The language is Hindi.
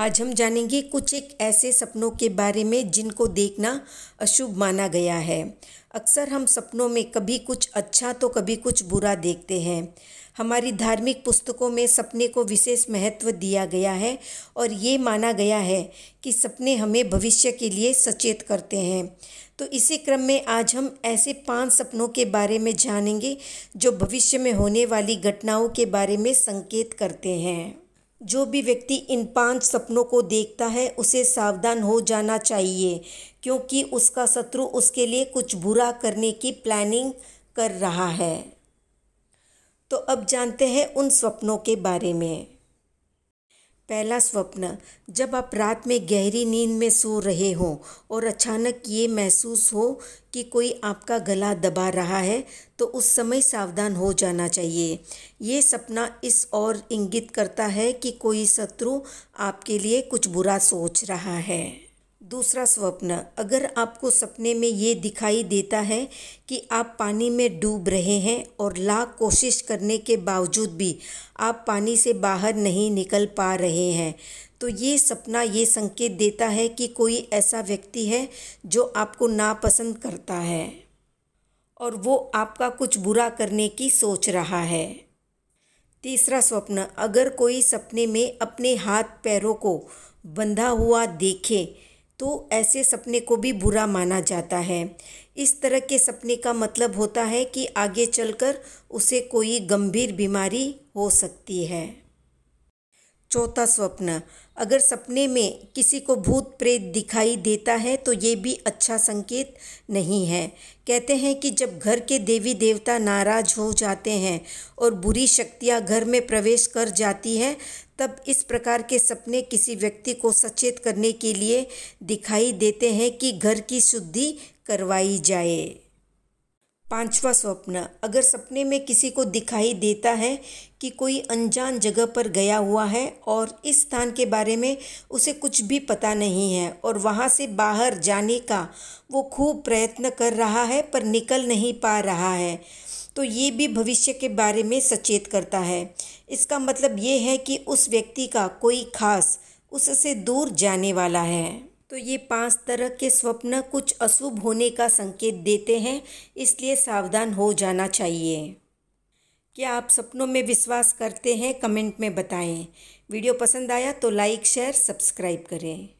आज हम जानेंगे कुछ एक ऐसे सपनों के बारे में जिनको देखना अशुभ माना गया है अक्सर हम सपनों में कभी कुछ अच्छा तो कभी कुछ बुरा देखते हैं हमारी धार्मिक पुस्तकों में सपने को विशेष महत्व दिया गया है और ये माना गया है कि सपने हमें भविष्य के लिए सचेत करते हैं तो इसी क्रम में आज हम ऐसे पांच सपनों के बारे में जानेंगे जो भविष्य में होने वाली घटनाओं के बारे में संकेत करते हैं जो भी व्यक्ति इन पांच सपनों को देखता है उसे सावधान हो जाना चाहिए क्योंकि उसका शत्रु उसके लिए कुछ बुरा करने की प्लानिंग कर रहा है तो अब जानते हैं उन सपनों के बारे में पहला स्वप्न जब आप रात में गहरी नींद में सो रहे हो और अचानक ये महसूस हो कि कोई आपका गला दबा रहा है तो उस समय सावधान हो जाना चाहिए ये सपना इस ओर इंगित करता है कि कोई शत्रु आपके लिए कुछ बुरा सोच रहा है दूसरा स्वप्न अगर आपको सपने में ये दिखाई देता है कि आप पानी में डूब रहे हैं और लाख कोशिश करने के बावजूद भी आप पानी से बाहर नहीं निकल पा रहे हैं तो ये सपना ये संकेत देता है कि कोई ऐसा व्यक्ति है जो आपको नापसंद करता है और वो आपका कुछ बुरा करने की सोच रहा है तीसरा स्वप्न अगर कोई सपने में अपने हाथ पैरों को बंधा हुआ देखे तो ऐसे सपने को भी बुरा माना जाता है इस तरह के सपने का मतलब होता है कि आगे चलकर उसे कोई गंभीर बीमारी हो सकती है चौथा स्वप्न अगर सपने में किसी को भूत प्रेत दिखाई देता है तो ये भी अच्छा संकेत नहीं है कहते हैं कि जब घर के देवी देवता नाराज हो जाते हैं और बुरी शक्तियाँ घर में प्रवेश कर जाती हैं तब इस प्रकार के सपने किसी व्यक्ति को सचेत करने के लिए दिखाई देते हैं कि घर की शुद्धि करवाई जाए पांचवा स्वप्न अगर सपने में किसी को दिखाई देता है कि कोई अनजान जगह पर गया हुआ है और इस स्थान के बारे में उसे कुछ भी पता नहीं है और वहाँ से बाहर जाने का वो खूब प्रयत्न कर रहा है पर निकल नहीं पा रहा है तो ये भी भविष्य के बारे में सचेत करता है इसका मतलब ये है कि उस व्यक्ति का कोई खास उससे दूर जाने वाला है तो ये पांच तरह के स्वप्न कुछ अशुभ होने का संकेत देते हैं इसलिए सावधान हो जाना चाहिए क्या आप सपनों में विश्वास करते हैं कमेंट में बताएं वीडियो पसंद आया तो लाइक शेयर सब्सक्राइब करें